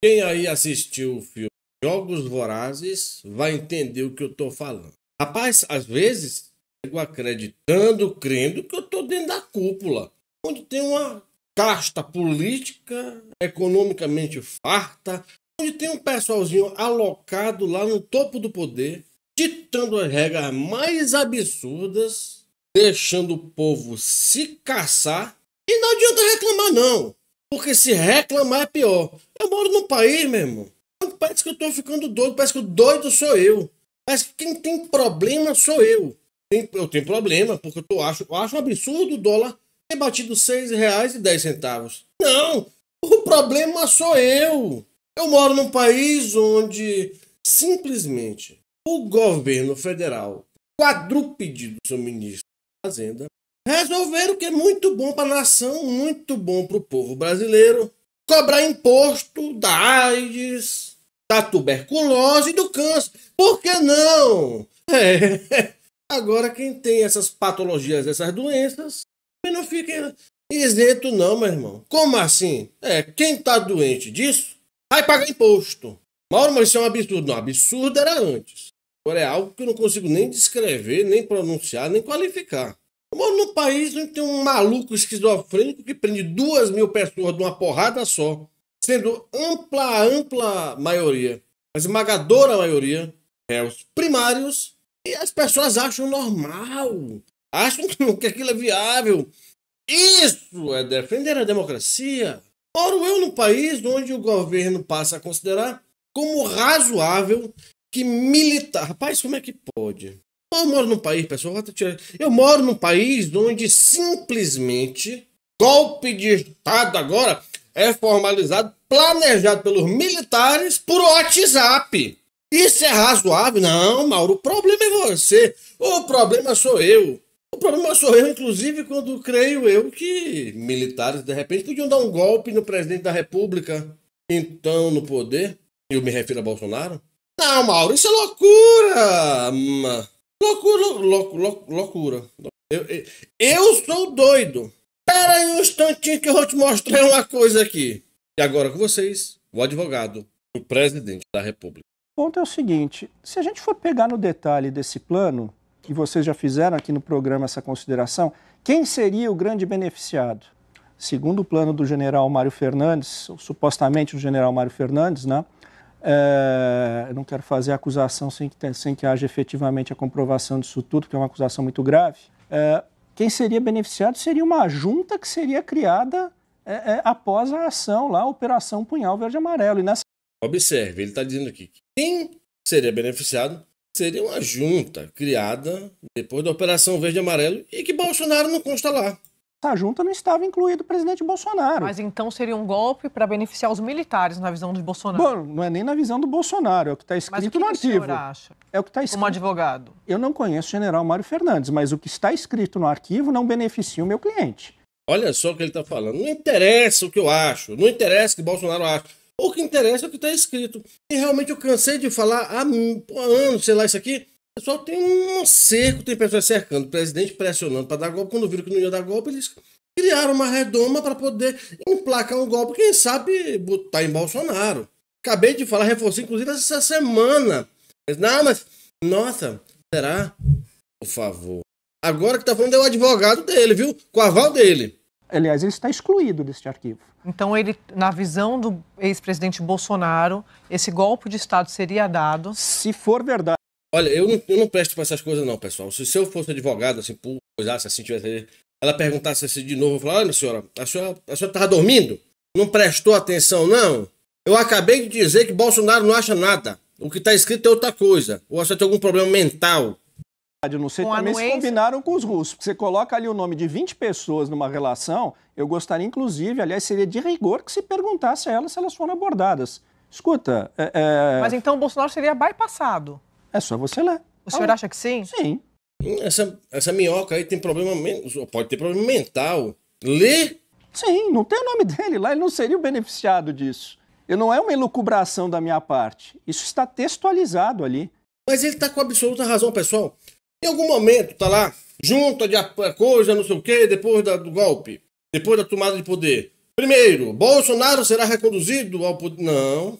Quem aí assistiu o filme Jogos Vorazes vai entender o que eu tô falando. Rapaz, às vezes eu acreditando, crendo que eu tô dentro da cúpula, onde tem uma casta política economicamente farta, onde tem um pessoalzinho alocado lá no topo do poder, ditando as regras mais absurdas, deixando o povo se caçar. E não adianta reclamar, não. Porque se reclamar é pior. Eu moro num país, meu irmão. Parece que eu tô ficando doido. Parece que o doido sou eu. Parece que quem tem problema sou eu. Eu tenho problema, porque eu tô, acho, eu acho um absurdo o dólar ter batido R$ reais e dez centavos. Não! O problema sou eu. Eu moro num país onde simplesmente o governo federal quadrúpede do seu ministro da Fazenda Resolveram que é muito bom para a nação, muito bom para o povo brasileiro cobrar imposto da AIDS, da tuberculose e do câncer. Por que não? É. Agora quem tem essas patologias, essas doenças, não fica isento não, meu irmão. Como assim? É, quem tá doente disso, vai pagar imposto. Mauro, mas isso é um absurdo. Não, absurdo era antes. Agora é algo que eu não consigo nem descrever, nem pronunciar, nem qualificar moro num país onde tem um maluco esquizofrênico que prende duas mil pessoas de uma porrada só, sendo ampla, ampla maioria, mas esmagadora maioria, réus primários, e as pessoas acham normal, acham que aquilo é viável. Isso é defender a democracia. Moro eu num país onde o governo passa a considerar como razoável que militar. Rapaz, como é que pode? Eu moro num país, pessoal, eu moro num país onde simplesmente golpe de Estado agora é formalizado, planejado pelos militares por WhatsApp. Isso é razoável? Não, Mauro, o problema é você. O problema sou eu. O problema sou eu, inclusive, quando creio eu que militares de repente podiam dar um golpe no presidente da República, então no poder. Eu me refiro a Bolsonaro. Não, Mauro, isso é loucura! Loucura, louco, loucura. Eu, eu, eu, sou doido. Pera aí um instantinho que eu vou te mostrar uma coisa aqui. E agora com vocês, o advogado, o presidente da República. O ponto é o seguinte: se a gente for pegar no detalhe desse plano, que vocês já fizeram aqui no programa essa consideração, quem seria o grande beneficiado? Segundo o plano do general Mário Fernandes, supostamente o general Mário Fernandes, né? É, não quero fazer acusação sem que, sem que haja efetivamente a comprovação disso tudo, porque é uma acusação muito grave. É, quem seria beneficiado seria uma junta que seria criada é, é após a ação lá, a Operação Punhal Verde Amarelo. E nessa... Observe, ele está dizendo aqui que quem seria beneficiado seria uma junta criada depois da Operação Verde Amarelo e que Bolsonaro não consta lá. Essa tá junta não estava incluído o presidente Bolsonaro. Mas então seria um golpe para beneficiar os militares, na visão do Bolsonaro? Bom, não é nem na visão do Bolsonaro, é o que está escrito no arquivo. Mas o que, que o acha? É o que está escrito. Como advogado? Eu não conheço o general Mário Fernandes, mas o que está escrito no arquivo não beneficia o meu cliente. Olha só o que ele está falando. Não interessa o que eu acho, não interessa o que Bolsonaro acha. O que interessa é o que está escrito. E realmente eu cansei de falar há anos, sei lá, isso aqui, pessoal tem um cerco, tem pessoas cercando, o presidente pressionando para dar golpe. Quando viram que não ia dar golpe, eles criaram uma redoma para poder emplacar um golpe, quem sabe botar em Bolsonaro. Acabei de falar, reforcei inclusive essa semana. Mas, não, mas, nossa, será? Por favor. Agora que tá falando é o advogado dele, viu? Com a aval dele. Aliás, ele está excluído deste arquivo. Então, ele, na visão do ex-presidente Bolsonaro, esse golpe de Estado seria dado. Se for verdade. Olha, eu não, eu não presto para essas coisas, não, pessoal. Se, se eu fosse advogado, assim, por coisasse, assim, tivesse. Ela perguntasse assim de novo, eu falava, olha, senhora, a senhora, a senhora tava dormindo? Não prestou atenção, não? Eu acabei de dizer que Bolsonaro não acha nada. O que está escrito é outra coisa. Ou a senhora tem algum problema mental. Eu não sei com também se combinaram com os russos. Você coloca ali o nome de 20 pessoas numa relação, eu gostaria, inclusive, aliás, seria de rigor que se perguntasse a elas se elas foram abordadas. Escuta. É, é... Mas então o Bolsonaro seria bypassado. É só você ler. O senhor ah, acha que sim? Sim. Essa, essa minhoca aí tem problema. Pode ter problema mental. Lê? Sim, não tem o nome dele lá, ele não seria o beneficiado disso. Eu não é uma elucubração da minha parte. Isso está textualizado ali. Mas ele está com absoluta razão, pessoal. Em algum momento, tá lá, junta de coisa, não sei o quê, depois da, do golpe, depois da tomada de poder. Primeiro, Bolsonaro será reconduzido ao poder. Não.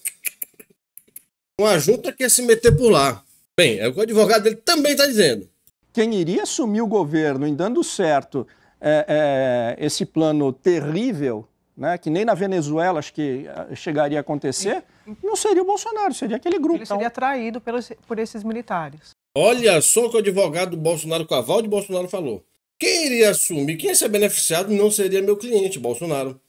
Uma junta quer se meter por lá. Bem, é o que o advogado dele também está dizendo. Quem iria assumir o governo em dando certo é, é, esse plano terrível, né, que nem na Venezuela acho que é, chegaria a acontecer, não seria o Bolsonaro, seria aquele grupo. Ele seria então, traído pelos, por esses militares. Olha só o que o advogado do Bolsonaro, Cavaldo de Bolsonaro, falou. Quem iria assumir, quem ia ser beneficiado não seria meu cliente, Bolsonaro.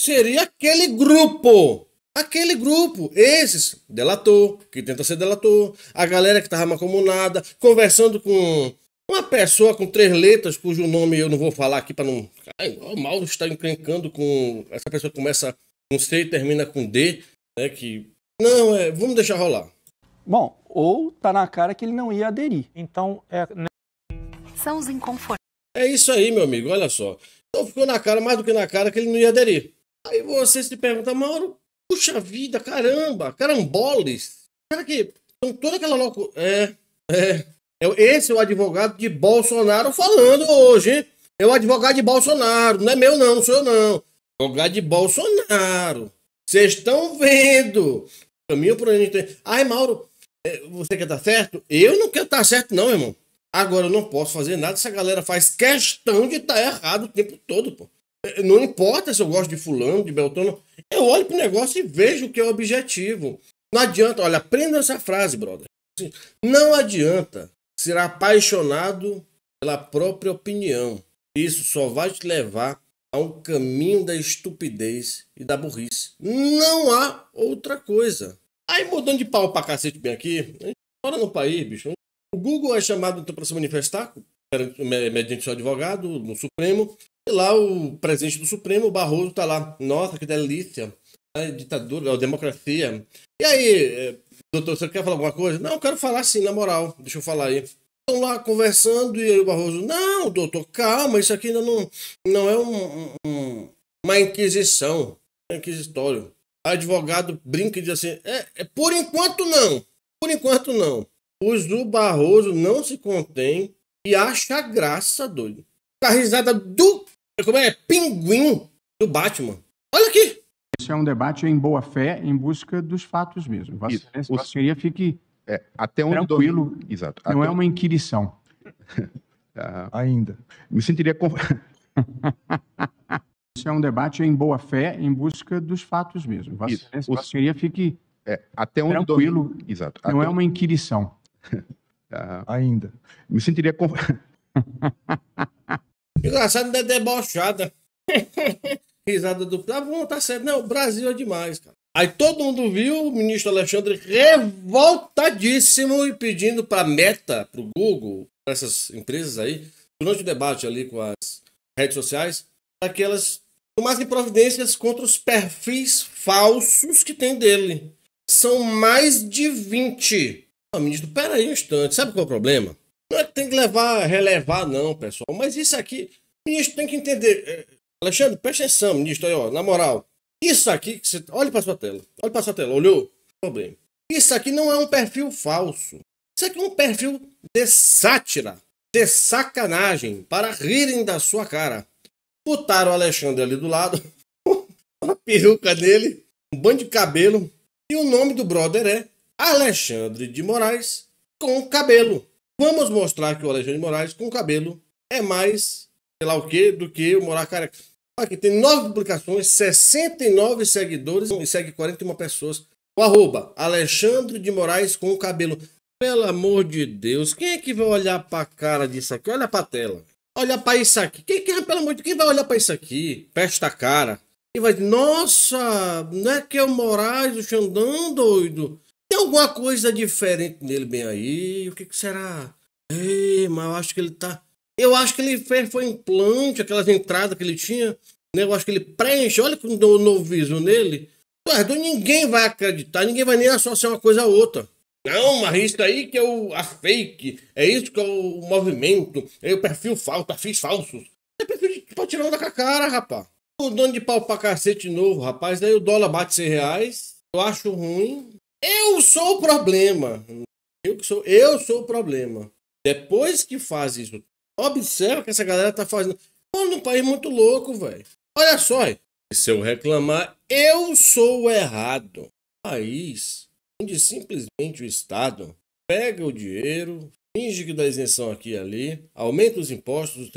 Seria aquele grupo Aquele grupo, esses, delator, que tenta ser delator, a galera que tava macomunada, conversando com uma pessoa com três letras, cujo nome eu não vou falar aqui para não. Ai, o Mauro está encrencando com. Essa pessoa começa com C e termina com D, né? Que. Não, é. Vamos deixar rolar. Bom, ou tá na cara que ele não ia aderir. Então, é. Né? São os inconfortáveis. É isso aí, meu amigo, olha só. Então ficou na cara, mais do que na cara, que ele não ia aderir. Aí você se pergunta, Mauro, Puxa vida, caramba, caramboles. Será que. são toda aquela loucura. É, é, é. Esse é o advogado de Bolsonaro falando hoje, hein? É o advogado de Bolsonaro. Não é meu, não, não sou eu, não. Advogado de Bolsonaro. Vocês estão vendo. Caminho por onde Ai, Mauro, é, você quer estar tá certo? Eu não quero estar tá certo, não, irmão. Agora eu não posso fazer nada. Essa galera faz questão de estar tá errado o tempo todo, pô. É, não importa se eu gosto de fulano, de Beltrano. Eu olho pro negócio e vejo o que é o objetivo. Não adianta, olha, aprenda essa frase, brother. Assim, não adianta ser apaixonado pela própria opinião. Isso só vai te levar a um caminho da estupidez e da burrice. Não há outra coisa. Aí mudando de pau pra cacete bem aqui, a gente mora no país, bicho. O Google é chamado então, para se manifestar mediante seu advogado no Supremo e lá o presidente do Supremo, o Barroso, tá lá. Nossa, que delícia. É ditadura, a democracia. E aí, eh, doutor, você quer falar alguma coisa? Não, eu quero falar sim, na moral. Deixa eu falar aí. Estão lá conversando e aí o Barroso, não, doutor, calma, isso aqui ainda não, não é um, um, uma inquisição, é inquisitório. O advogado brinca e diz assim, é, é, por enquanto não, por enquanto não. O Zu Barroso não se contém e acha graça, doido. A risada do como é? Pinguim do Batman. Olha aqui! Esse é um debate em boa fé, em busca dos fatos mesmo. Vossa Isso. Excelência, fique é, até onde tranquilo. Domínio. Exato. Não até... é uma inquirição. ah, Ainda. Me sentiria... Conf... Isso é um debate em boa fé, em busca dos fatos mesmo. Vossa Isso. Excelência, Vossa fique é, até um tranquilo. Domínio. Exato. Não até... é uma inquirição. ah, Ainda. Me sentiria... Conf... Engraçado, é debochada. Risada do. Ah, bom, tá certo. Não, o Brasil é demais, cara. Aí todo mundo viu o ministro Alexandre revoltadíssimo e pedindo para Meta, para o Google, para essas empresas aí, durante o debate ali com as redes sociais, para que elas tomassem providências contra os perfis falsos que tem dele. São mais de 20. Ah, ministro, pera aí um instante. Sabe qual é o problema? Não é que tem que levar, relevar, não, pessoal. Mas isso aqui, o ministro tem que entender. É, Alexandre, preste atenção, ministro, aí, ó, na moral. Isso aqui que você. Olha para sua tela. Olha para sua tela, olhou? Problema. Isso aqui não é um perfil falso. Isso aqui é um perfil de sátira, de sacanagem, para rirem da sua cara. Putaram o Alexandre ali do lado, uma peruca nele, um banho de cabelo, e o nome do brother é Alexandre de Moraes com cabelo. Vamos mostrar que o Alexandre de Moraes com cabelo é mais, sei lá o que, do que o Morar Careca. Aqui tem nove publicações, 69 seguidores e segue 41 pessoas. O arroba Alexandre de Moraes com cabelo. Pelo amor de Deus, quem é que vai olhar pra cara disso aqui? Olha pra tela. Olha pra isso aqui. Quem, quem, pelo amor de Deus, quem vai olhar pra isso aqui? Pesta a cara. E vai dizer, nossa, não é que é o Moraes, o Xandão, doido alguma coisa diferente nele bem aí. O que, que será? Ei, mas eu acho que ele tá. Eu acho que ele fez foi implante, aquelas entradas que ele tinha. Né? Eu acho que ele preenche. Olha que deu um novo viso nele. Eduardo, ninguém vai acreditar, ninguém vai nem associar uma coisa a outra. Não, mas isso aí que é o, a fake, é isso que é o movimento, é o perfil falso, perfis falsos. É perfil de patirão da cara, rapaz. O dono de pau pra cacete novo, rapaz, daí o dólar bate 100 reais, eu acho ruim, eu sou o problema. Eu sou, eu sou o problema. Depois que faz isso, observa que essa galera tá fazendo. um num país muito louco, velho. Olha só. Se eu reclamar, eu sou o errado. País onde simplesmente o Estado pega o dinheiro, finge que dá isenção aqui e ali, aumenta os impostos,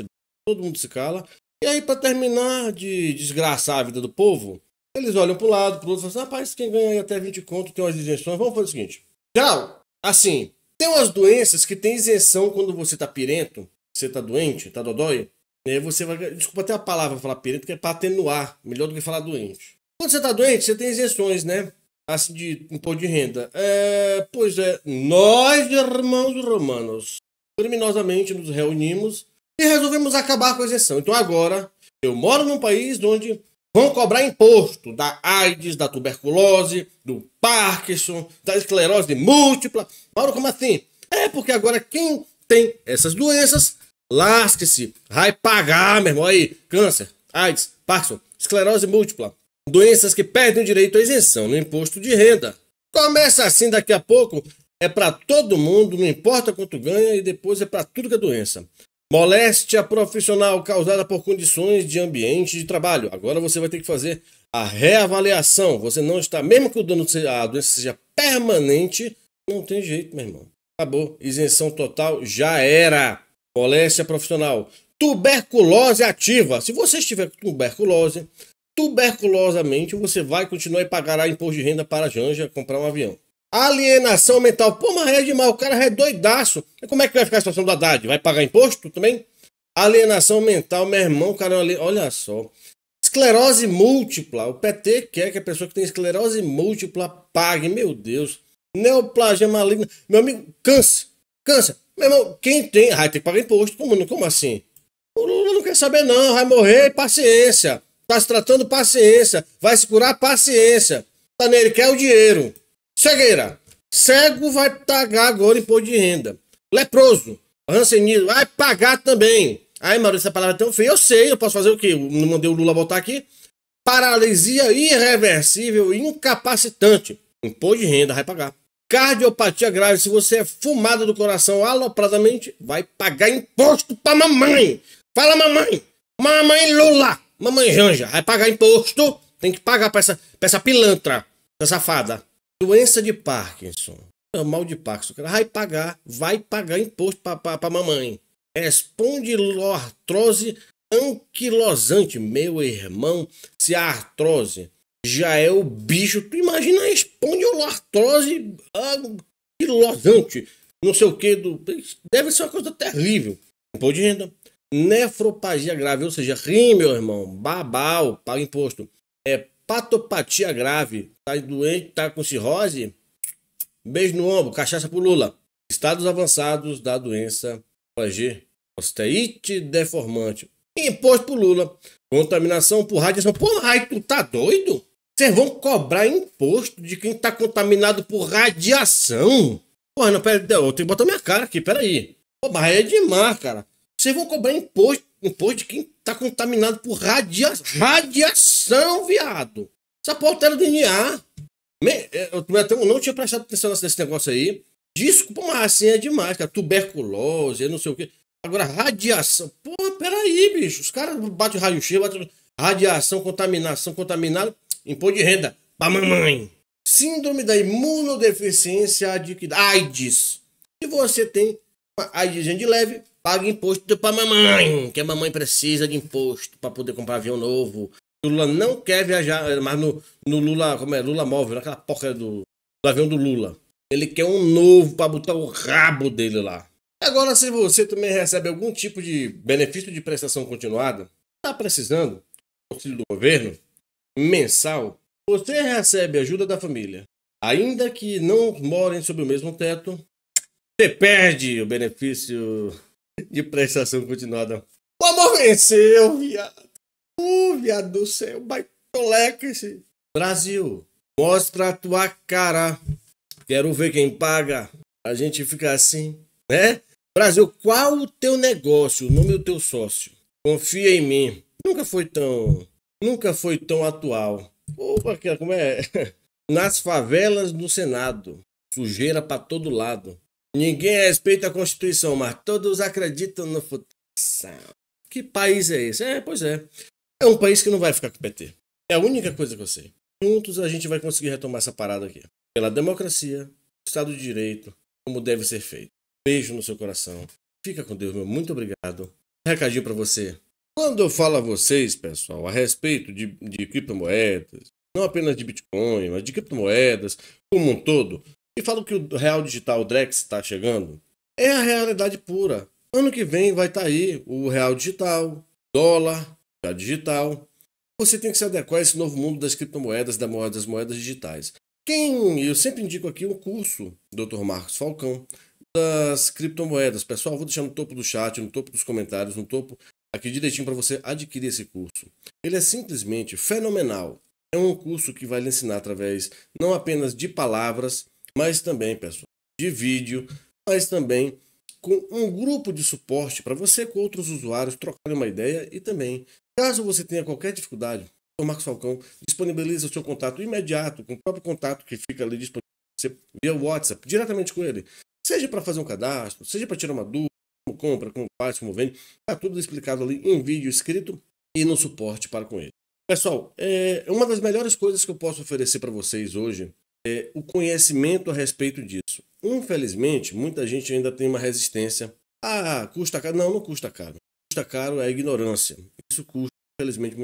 todo mundo se cala. E aí, para terminar de desgraçar a vida do povo, eles olham para o lado, para o outro, e falam assim, rapaz, quem ganha aí até 20 conto tem umas isenções, vamos fazer o seguinte. Tchau! Assim, tem umas doenças que tem isenção quando você tá pirento, você tá doente, tá dodói, né? Você vai. Desculpa até a palavra falar pirento, que é para atenuar, melhor do que falar doente. Quando você tá doente, você tem isenções, né? Assim, de imposto de renda. É, pois é, nós, irmãos romanos, criminosamente nos reunimos e resolvemos acabar com a isenção. Então agora, eu moro num país onde Vão cobrar imposto da AIDS, da tuberculose, do Parkinson, da esclerose múltipla. Mauro, como assim? É porque agora quem tem essas doenças, lasque-se, vai pagar, meu irmão. Aí, câncer, AIDS, Parkinson, esclerose múltipla. Doenças que perdem o direito à isenção no imposto de renda. Começa assim daqui a pouco, é para todo mundo, não importa quanto ganha, e depois é para tudo que é doença. Moléstia profissional causada por condições de ambiente de trabalho. Agora você vai ter que fazer a reavaliação. Você não está, mesmo que o a doença seja permanente, não tem jeito, meu irmão. Acabou. Isenção total já era. Moléstia profissional. Tuberculose ativa. Se você estiver com tuberculose, tuberculosamente você vai continuar e pagará imposto de renda para a Janja comprar um avião. Alienação mental. Pô, mas é demais, o cara é doidaço. E como é que vai ficar a situação do Haddad? Vai pagar imposto também? Alienação mental, meu irmão, cara, olha só. Esclerose múltipla. O PT quer que a pessoa que tem esclerose múltipla pague. Meu Deus. Neoplasia maligna. Meu amigo, câncer. Câncer. Meu irmão, quem tem, vai ter que pagar imposto. Como, como assim? O Lula não quer saber, não. Vai morrer, paciência. Tá se tratando, paciência. Vai se curar, paciência. Tá nele, quer o dinheiro. Cegueira. Cego vai pagar agora imposto de renda. Leproso. Rancenido. Vai pagar também. Ai, Maurício, essa palavra é tão feia. Eu sei, eu posso fazer o quê? não mandei o Lula botar aqui? Paralisia irreversível incapacitante. Imposto de renda vai pagar. Cardiopatia grave. Se você é fumado do coração alopradamente, vai pagar imposto pra mamãe. Fala, mamãe. Mamãe Lula. Mamãe Janja. Vai pagar imposto. Tem que pagar pra essa, pra essa pilantra. Essa safada. Doença de Parkinson. É mal de Parkinson. O cara vai pagar, vai pagar imposto para a mamãe. Espondilartrose anquilosante. Meu irmão, se a artrose já é o bicho, tu imagina a anquilosante. Não sei o que. Do... Deve ser uma coisa terrível. Imposto de renda. Né? Nefropagia grave, ou seja, rim, meu irmão, babal, paga imposto. É patopatia grave, tá doente, tá com cirrose, beijo no ombro, cachaça pro Lula. Estados avançados da doença G, osteite deformante. Imposto pro Lula. Contaminação por radiação. Pô, ai, tu tá doido? Vocês vão cobrar imposto de quem tá contaminado por radiação? Porra, não, pera, eu tenho que botar minha cara aqui, peraí. Pô, mas é demais, cara. Vocês vão cobrar imposto um poço de quem tá contaminado por radia... radiação, viado. Essa pauta tá o DNA. Me... É, eu até não tinha prestado atenção nesse negócio aí. Desculpa, mas assim é demais, cara. Tuberculose, não sei o quê. Agora, radiação. Pô, peraí, bicho. Os caras batem raio-x, batem radiação, contaminação, contaminado. Impor de renda. Pra mamãe. Síndrome da imunodeficiência adquirida. AIDS. Se você tem uma AIDS de leve, Paga imposto pra mamãe, que a mamãe precisa de imposto para poder comprar avião novo. O Lula não quer viajar, eh, mas no, no Lula, como é? Lula móvel, naquela né? porca do, do avião do Lula. Ele quer um novo para botar o rabo dele lá. Agora, se você também recebe algum tipo de benefício de prestação continuada, está precisando, auxílio do governo, mensal, você recebe ajuda da família. Ainda que não morem sob o mesmo teto, você perde o benefício de prestação continuada. O amor venceu, viado. Ô, uh, viado do céu, baitoleca esse. Brasil, mostra a tua cara. Quero ver quem paga. A gente fica assim, né? Brasil, qual o teu negócio? O nome do teu sócio. Confia em mim. Nunca foi tão. Nunca foi tão atual. Opa, é, como é? Nas favelas do Senado. Sujeira para todo lado. Ninguém respeita a Constituição, mas todos acreditam no futuro. Que país é esse? É, pois é. É um país que não vai ficar com o PT. É a única coisa que eu sei. Juntos a gente vai conseguir retomar essa parada aqui. Pela democracia, Estado de Direito, como deve ser feito. Beijo no seu coração. Fica com Deus, meu. Muito obrigado. recadinho para você. Quando eu falo a vocês, pessoal, a respeito de, de criptomoedas, não apenas de Bitcoin, mas de criptomoedas como um todo, e falam que o Real Digital, o Drex, está chegando, é a realidade pura. Ano que vem vai estar tá aí o Real Digital, dólar, já digital. Você tem que se adequar a esse novo mundo das criptomoedas, das moedas, das moedas digitais. Quem eu sempre indico aqui um curso, Dr. Marcos Falcão, das criptomoedas. Pessoal, vou deixar no topo do chat, no topo dos comentários, no topo aqui direitinho para você adquirir esse curso. Ele é simplesmente fenomenal. É um curso que vai lhe ensinar através não apenas de palavras, mas também, pessoal, de vídeo, mas também com um grupo de suporte para você com outros usuários trocarem uma ideia e também, caso você tenha qualquer dificuldade, o Marcos Falcão disponibiliza o seu contato imediato com o próprio contato que fica ali disponível você via WhatsApp, diretamente com ele. Seja para fazer um cadastro, seja para tirar uma dúvida, como compra, como faz, como vende, está tudo explicado ali em vídeo escrito e no suporte para com ele. Pessoal, é uma das melhores coisas que eu posso oferecer para vocês hoje é, o conhecimento a respeito disso. Infelizmente, muita gente ainda tem uma resistência. Ah, custa caro. Não, não custa caro. Custa caro é a ignorância. Isso custa, infelizmente.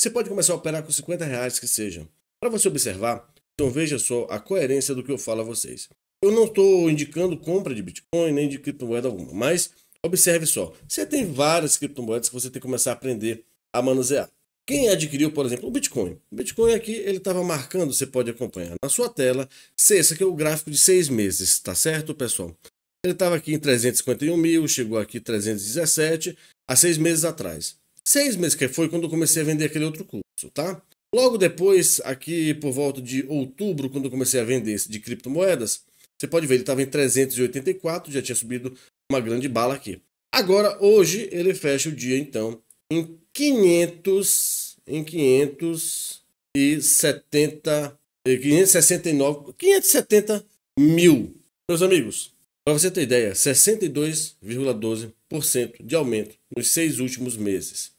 Você pode começar a operar com 50 reais que seja. Para você observar, então veja só a coerência do que eu falo a vocês. Eu não estou indicando compra de Bitcoin nem de criptomoeda alguma, mas observe só. Você tem várias criptomoedas que você tem que começar a aprender a manusear. Quem adquiriu, por exemplo, o Bitcoin. O Bitcoin aqui, ele estava marcando, você pode acompanhar na sua tela. Esse aqui é o gráfico de seis meses, tá certo, pessoal? Ele estava aqui em 351 mil, chegou aqui 317, há seis meses atrás. Seis meses que foi quando eu comecei a vender aquele outro curso, tá? Logo depois, aqui por volta de outubro, quando eu comecei a vender esse de criptomoedas, você pode ver, ele estava em 384, já tinha subido uma grande bala aqui. Agora, hoje, ele fecha o dia, então, em 500 em 570 569 570 mil. Meus amigos, para você ter ideia, 62,12% de aumento nos seis últimos meses.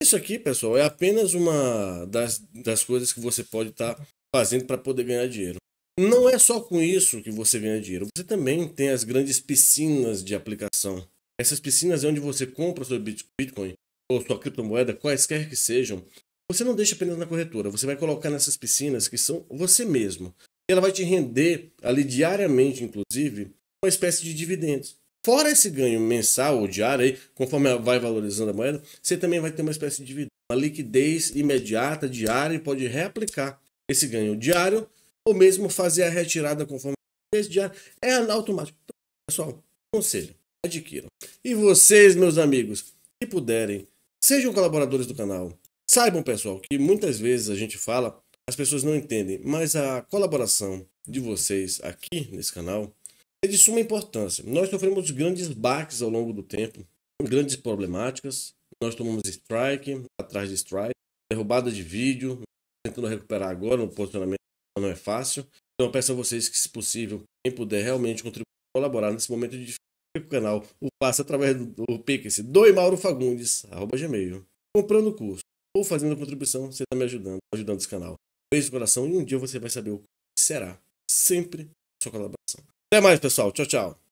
Isso aqui, pessoal, é apenas uma das, das coisas que você pode estar tá fazendo para poder ganhar dinheiro. Não é só com isso que você ganha dinheiro, você também tem as grandes piscinas de aplicação. Essas piscinas é onde você compra o seu Bitcoin ou sua criptomoeda, quaisquer que sejam, você não deixa apenas na corretora, você vai colocar nessas piscinas que são você mesmo. E ela vai te render ali diariamente, inclusive, uma espécie de dividendos. Fora esse ganho mensal ou diário, aí, conforme vai valorizando a moeda, você também vai ter uma espécie de dividendo, uma liquidez imediata, diária, e pode reaplicar esse ganho diário ou mesmo fazer a retirada conforme esse diário. É automático. Então, pessoal, conselho, adquiram. E vocês, meus amigos, que puderem Sejam colaboradores do canal. Saibam, pessoal, que muitas vezes a gente fala, as pessoas não entendem, mas a colaboração de vocês aqui nesse canal é de suma importância. Nós sofremos grandes baques ao longo do tempo, grandes problemáticas. Nós tomamos strike, atrás de strike, derrubada de vídeo, tentando recuperar agora, o posicionamento não é fácil. Então eu peço a vocês que, se possível, quem puder realmente contribuir, colaborar nesse momento de o canal o faça através do, do Pix gmail Comprando o curso ou fazendo contribuição, você está me ajudando, ajudando esse canal. Beijo no coração e um dia você vai saber o que será. Sempre sua colaboração. Até mais, pessoal. Tchau, tchau.